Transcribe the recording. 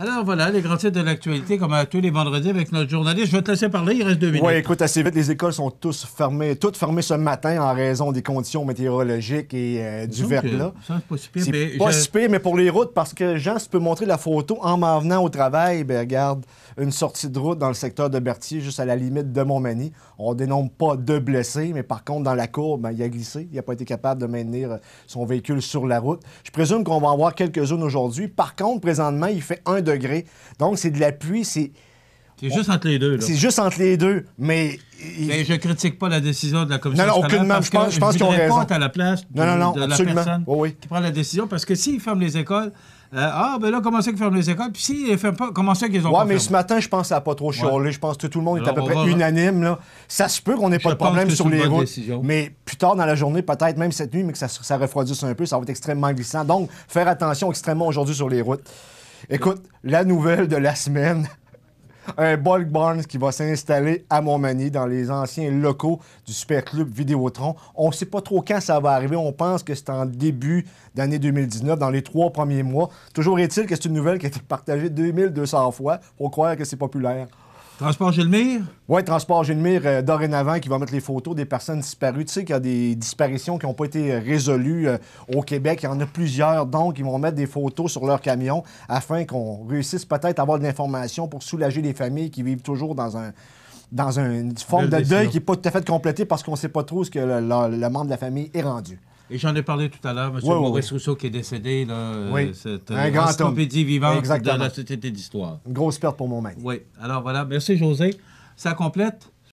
Alors voilà, les grands titres de l'actualité, comme à tous les vendredis avec notre journaliste. Je vais te laisser parler, il reste deux minutes. Oui, écoute, assez vite, les écoles sont tous fermées, toutes fermées ce matin en raison des conditions météorologiques et euh, du verglas. C'est pas si pire. Mais pas mais pour les routes, parce que Jean, si tu peux montrer la photo en m'en venant au travail, ben regarde, une sortie de route dans le secteur de Berthier, juste à la limite de Montmagny. On dénombre pas de blessés, mais par contre, dans la courbe, ben, il a glissé. Il n'a pas été capable de maintenir euh, son véhicule sur la route. Je présume qu'on va en voir quelques zones aujourd'hui. Par contre, présentement, il fait un degrés. Donc, c'est de la pluie, c'est. C'est juste entre les deux. C'est juste entre les deux, mais... mais... Ben, je critique pas la décision de la commission. Non, non, aucunement. je pense, qu'ils ont raison. à la place de, non, non, non, de la personne qui prend la décision, parce que s'ils ferment les écoles, euh, ah, ben là, comment ça qu'ils ferment les écoles? Puis s'ils ferment pas, comment ça qu'ils ont ouais, pas mais ce matin, je pense que ça n'a pas trop chialé. Je pense que tout le monde est à peu près unanime. Là. Ça se peut qu'on n'ait pas de problème sur les routes. Mais plus tard dans la journée, peut-être même cette nuit, mais que ça, ça refroidisse un peu, ça va être extrêmement glissant. Donc, faire attention extrêmement aujourd'hui sur les routes. Écoute, la nouvelle de la semaine. Un Bulk Barnes qui va s'installer à Montmagny dans les anciens locaux du Super Club Vidéotron. On ne sait pas trop quand ça va arriver. On pense que c'est en début d'année 2019, dans les trois premiers mois. Toujours est-il que c'est une nouvelle qui a été partagée 2200 fois. pour croire que c'est populaire. Transport Gilmire? Oui, Transport Gilmire, euh, dorénavant, qui va mettre les photos des personnes disparues. Tu sais qu'il y a des disparitions qui n'ont pas été euh, résolues euh, au Québec. Il y en a plusieurs, donc ils vont mettre des photos sur leur camion afin qu'on réussisse peut-être à avoir de l'information pour soulager les familles qui vivent toujours dans un dans une forme de deuil qui n'est pas tout à fait complétée parce qu'on ne sait pas trop ce que le membre de la famille est rendu. Et j'en ai parlé tout à l'heure, M. Maurice Rousseau qui est décédé, là, euh, cette un euh, grand homme. vivante de la Société d'histoire. Une grosse perte pour mon maître. Oui. Alors voilà, merci José. Ça complète